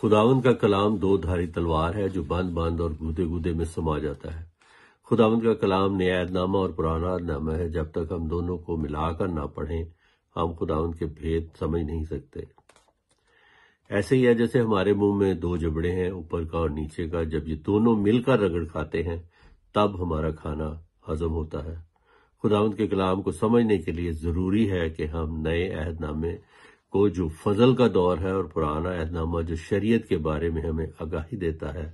खुदावंद का कलाम दो धारी तलवार है जो बंद बंद और गुदे गुदे में समा जाता है खुदावंद का कलाम न्यायदनामा और पुराना नामा है जब तक हम दोनों को मिलाकर ना पढ़ें हम खुदावंद के भेद समझ नहीं सकते ऐसे ही है जैसे हमारे मुंह में दो जबड़े हैं ऊपर का और नीचे का जब ये दोनों मिलकर रगड़ खाते हैं तब हमारा खाना हजम होता है खुदावंद के कलाम को समझने के लिए जरूरी है कि हम नए अहदनामे को जो फजल का दौर है और पुराना अहदनामा जो शरीयत के बारे में हमें आगाही देता है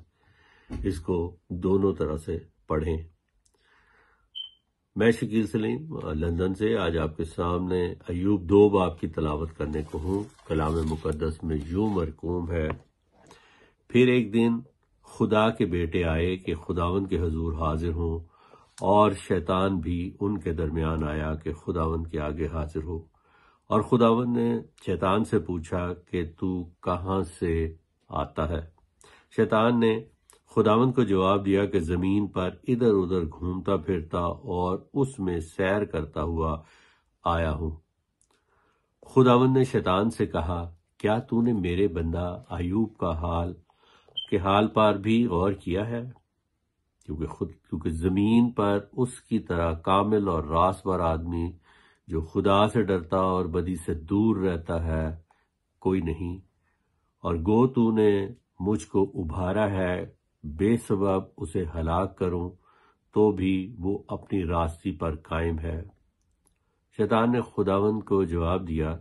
इसको दोनों तरह से पढ़ें मैं शकील सलीम लंदन से आज आपके सामने अयूब दो बाप की तलावत करने को हूं कलाम मुकदस में यूं मरकूम है फिर एक दिन खुदा के बेटे आए कि खुदावन के हजूर हाजिर हों और शैतान भी उनके दरमियान आया कि खुदावन के आगे हाजिर हो और खुदावन ने शैतान से पूछा कि तू कहाँ से आता है शैतान ने खुदावन को जवाब दिया कि ज़मीन पर इधर उधर घूमता फिरता और उसमें सैर करता हुआ आया हूं खुदावन ने शैतान से कहा क्या तूने मेरे बंदा आयूब का हाल के हाल पार भी गौर किया है क्योंकि खुद क्योंकि ज़मीन पर उसकी तरह कामिल और रास आदमी जो खुदा से डरता और बदी से दूर रहता है कोई नहीं और गो तूने मुझको उभारा है बेसबब उसे हलाक करूं तो भी वो अपनी रास्ती पर कायम है शैतान ने खुदावंद को जवाब दिया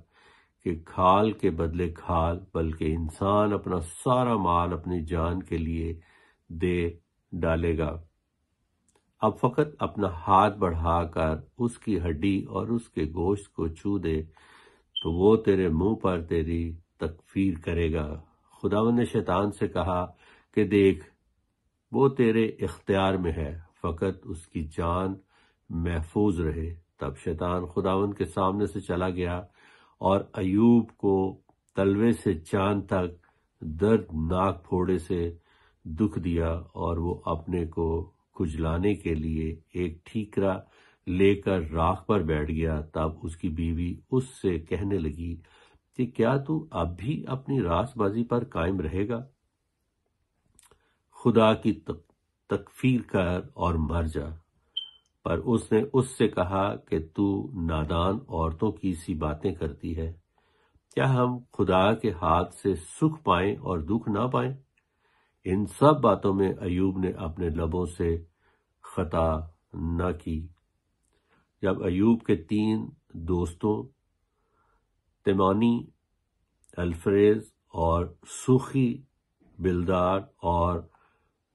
कि खाल के बदले खाल बल्कि इंसान अपना सारा माल अपनी जान के लिए दे डालेगा अब फकत अपना हाथ बढ़ाकर उसकी हड्डी और उसके गोश्त को छू दे तो वो तेरे मुंह पर तेरी तकफीर करेगा खुदावन ने शैतान से कहा कि देख वो तेरे इख्तियार में है फकत उसकी जान महफूज रहे तब शैतान खुदावन के सामने से चला गया और अयूब को तलवे से चांद तक दर्दनाक फोड़े से दुख दिया और वो अपने को खुजलाने के लिए एक ठीकरा लेकर राख पर बैठ गया तब उसकी बीवी उससे कहने लगी कि क्या तू अब भी अपनी रासबाजी पर कायम रहेगा खुदा की तक, तकफीर कर और मर जा पर उसने उससे कहा कि तू नादान औरतों की सी बातें करती है क्या हम खुदा के हाथ से सुख पाए और दुख ना पाएं इन सब बातों में अयूब ने अपने लबों से खता न की जब अयूब के तीन दोस्तों तिमानी अल्फ्रेज और सूखी बिलदार और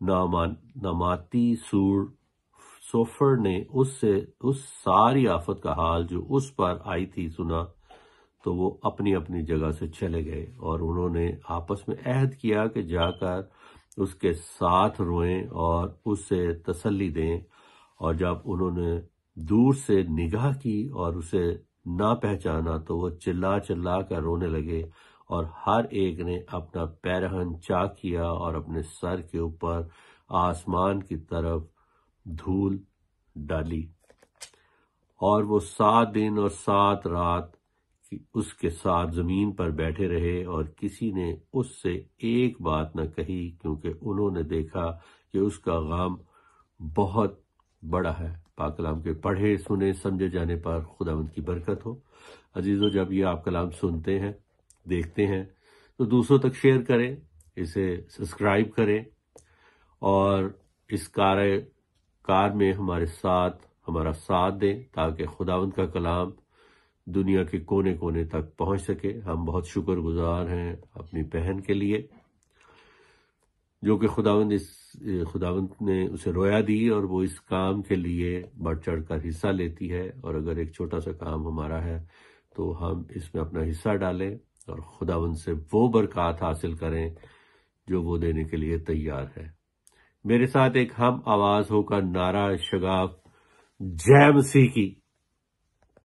नामा नामाती सूर सोफर ने उससे उस सारी आफत का हाल जो उस पर आई थी सुना तो वो अपनी अपनी जगह से चले गए और उन्होंने आपस में अहद किया कि जाकर उसके साथ रोएं और उससे तसल्ली दें और जब उन्होंने दूर से निगाह की और उसे ना पहचाना तो वो चिल्ला चिल्ला कर रोने लगे और हर एक ने अपना पैरहन चाक किया और अपने सर के ऊपर आसमान की तरफ धूल डाली और वो सात दिन और सात रात उसके साथ जमीन पर बैठे रहे और किसी ने उससे एक बात न कही क्योंकि उन्होंने देखा कि उसका गम बहुत बड़ा है पाकलाम कलाम के पढ़े सुने समझे जाने पर खुदावंद की बरकत हो अजीज़ों जब ये आप कलाम सुनते हैं देखते हैं तो दूसरों तक शेयर करें इसे सब्सक्राइब करें और इस कार्य कार में हमारे साथ हमारा साथ दें ताकि खुदावंद का कलाम दुनिया के कोने कोने तक पहुंच सके हम बहुत शुक्रगुजार हैं अपनी बहन के लिए जो कि खुदावंद इस खुदावंत ने उसे रोया दी और वो इस काम के लिए बढ़ चढ़ कर हिस्सा लेती है और अगर एक छोटा सा काम हमारा है तो हम इसमें अपना हिस्सा डालें और खुदावंद से वो बरकत हासिल करें जो वो देने के लिए तैयार है मेरे साथ एक हम आवाज होकर नारा शगाफ जय मसीह की